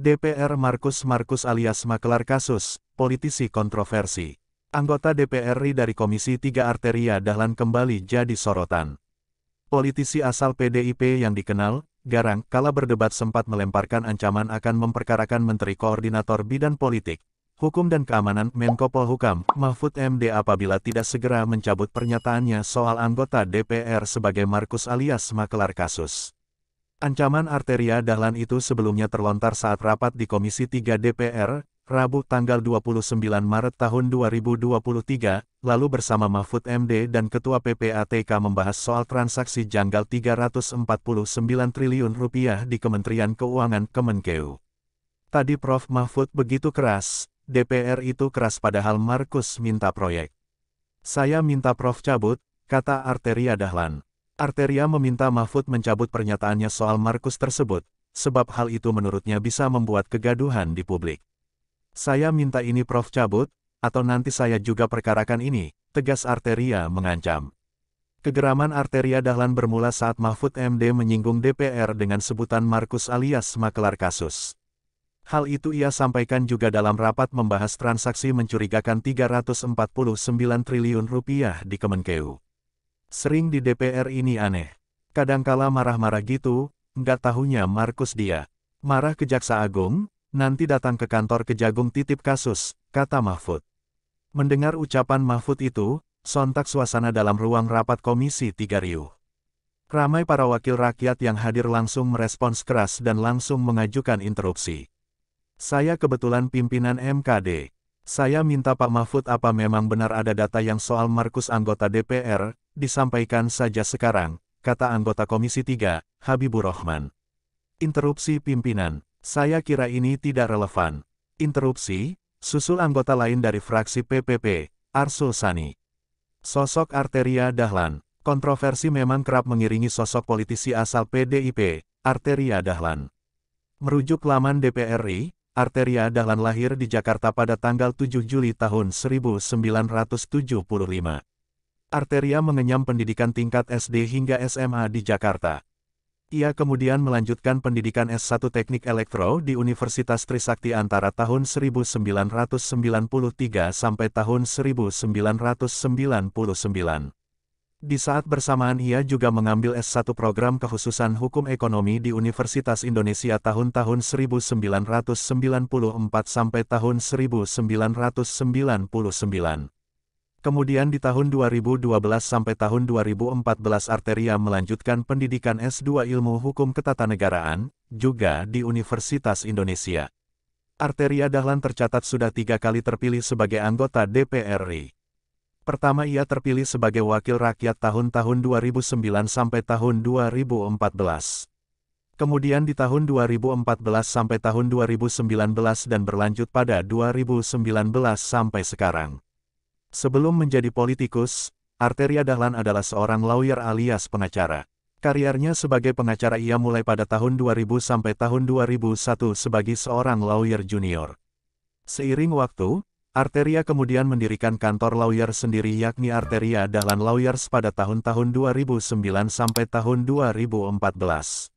DPR Markus Markus alias makelar kasus, politisi kontroversi. Anggota DPR RI dari Komisi 3 Arteria Dahlan kembali jadi sorotan. Politisi asal PDIP yang dikenal, Garang, kala berdebat sempat melemparkan ancaman akan memperkarakan Menteri Koordinator Bidan Politik, Hukum dan Keamanan Menko Polhukam, Mahfud MD apabila tidak segera mencabut pernyataannya soal anggota DPR sebagai Markus alias makelar kasus. Ancaman arteria dahlan itu sebelumnya terlontar saat rapat di Komisi 3 DPR, Rabu tanggal 29 Maret tahun 2023, lalu bersama Mahfud MD dan Ketua PPATK membahas soal transaksi janggal 349 triliun rupiah di Kementerian Keuangan Kemenkeu. Tadi Prof. Mahfud begitu keras, DPR itu keras padahal Markus minta proyek. Saya minta Prof cabut, kata Arteria Dahlan. Arteria meminta Mahfud mencabut pernyataannya soal Markus tersebut, sebab hal itu menurutnya bisa membuat kegaduhan di publik. Saya minta ini Prof cabut, atau nanti saya juga perkarakan ini, tegas Arteria mengancam. Kegeraman Arteria Dahlan bermula saat Mahfud MD menyinggung DPR dengan sebutan Markus alias makelar kasus. Hal itu ia sampaikan juga dalam rapat membahas transaksi mencurigakan 349 triliun rupiah di Kemenkeu. Sering di DPR ini aneh. Kadangkala marah-marah gitu, nggak tahunya Markus dia. Marah ke Jaksa Agung, nanti datang ke kantor kejagung titip kasus, kata Mahfud. Mendengar ucapan Mahfud itu, sontak suasana dalam ruang rapat Komisi Tiga Riuh. Ramai para wakil rakyat yang hadir langsung merespons keras dan langsung mengajukan interupsi. Saya kebetulan pimpinan MKD, saya minta Pak Mahfud apa memang benar ada data yang soal Markus anggota DPR, disampaikan saja sekarang, kata anggota Komisi 3, Habibur Rahman. Interupsi pimpinan, saya kira ini tidak relevan. Interupsi, susul anggota lain dari fraksi PPP, Arsul Sani. Sosok Arteria Dahlan, kontroversi memang kerap mengiringi sosok politisi asal PDIP, Arteria Dahlan. Merujuk laman DPRI, Arteria Dahlan lahir di Jakarta pada tanggal 7 Juli tahun 1975. Arteria mengenyam pendidikan tingkat SD hingga SMA di Jakarta. Ia kemudian melanjutkan pendidikan S1 Teknik Elektro di Universitas Trisakti antara tahun 1993 sampai tahun 1999. Di saat bersamaan ia juga mengambil S1 program kekhususan hukum ekonomi di Universitas Indonesia tahun-tahun 1994 sampai tahun 1999. Kemudian di tahun 2012 sampai tahun 2014 Arteria melanjutkan pendidikan S2 Ilmu Hukum Ketatanegaraan, juga di Universitas Indonesia. Arteria Dahlan tercatat sudah tiga kali terpilih sebagai anggota DPR RI. Pertama ia terpilih sebagai wakil rakyat tahun-tahun 2009 sampai tahun 2014. Kemudian di tahun 2014 sampai tahun 2019 dan berlanjut pada 2019 sampai sekarang. Sebelum menjadi politikus, Arteria Dahlan adalah seorang lawyer alias pengacara. Karirnya sebagai pengacara ia mulai pada tahun 2000 sampai tahun 2001 sebagai seorang lawyer junior. Seiring waktu, Arteria kemudian mendirikan kantor lawyer sendiri yakni Arteria Dahlan Lawyers pada tahun-tahun 2009 sampai tahun 2014.